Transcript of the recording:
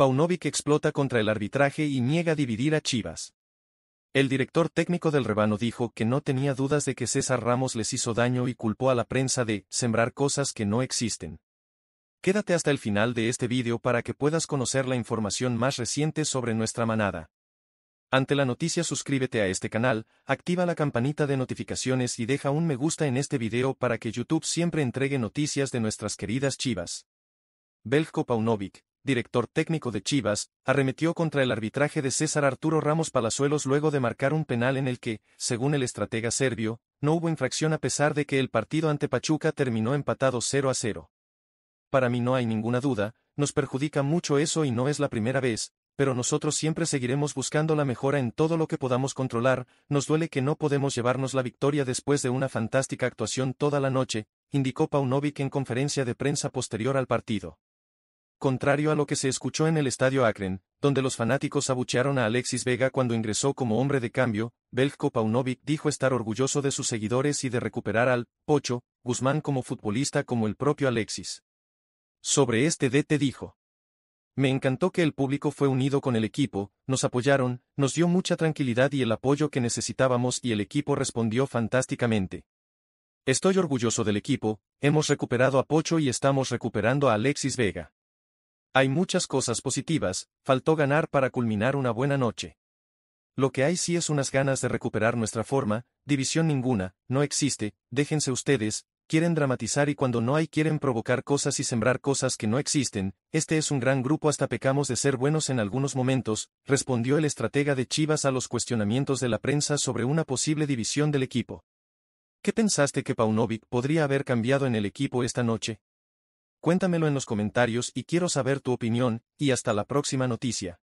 Paunovic explota contra el arbitraje y niega dividir a Chivas. El director técnico del rebano dijo que no tenía dudas de que César Ramos les hizo daño y culpó a la prensa de sembrar cosas que no existen. Quédate hasta el final de este vídeo para que puedas conocer la información más reciente sobre nuestra manada. Ante la noticia suscríbete a este canal, activa la campanita de notificaciones y deja un me gusta en este video para que YouTube siempre entregue noticias de nuestras queridas chivas. Belko Paunovic, director técnico de Chivas, arremetió contra el arbitraje de César Arturo Ramos Palazuelos luego de marcar un penal en el que, según el estratega serbio, no hubo infracción a pesar de que el partido ante Pachuca terminó empatado 0 a 0. Para mí no hay ninguna duda, nos perjudica mucho eso y no es la primera vez, pero nosotros siempre seguiremos buscando la mejora en todo lo que podamos controlar, nos duele que no podemos llevarnos la victoria después de una fantástica actuación toda la noche, indicó Paunovic en conferencia de prensa posterior al partido contrario a lo que se escuchó en el estadio Akron, donde los fanáticos abuchearon a Alexis Vega cuando ingresó como hombre de cambio, Belko Paunovic dijo estar orgulloso de sus seguidores y de recuperar al Pocho Guzmán como futbolista como el propio Alexis. Sobre este DT dijo. Me encantó que el público fue unido con el equipo, nos apoyaron, nos dio mucha tranquilidad y el apoyo que necesitábamos y el equipo respondió fantásticamente. Estoy orgulloso del equipo, hemos recuperado a Pocho y estamos recuperando a Alexis Vega. Hay muchas cosas positivas, faltó ganar para culminar una buena noche. Lo que hay sí es unas ganas de recuperar nuestra forma, división ninguna, no existe, déjense ustedes, quieren dramatizar y cuando no hay quieren provocar cosas y sembrar cosas que no existen, este es un gran grupo hasta pecamos de ser buenos en algunos momentos, respondió el estratega de Chivas a los cuestionamientos de la prensa sobre una posible división del equipo. ¿Qué pensaste que Paunovic podría haber cambiado en el equipo esta noche? Cuéntamelo en los comentarios y quiero saber tu opinión, y hasta la próxima noticia.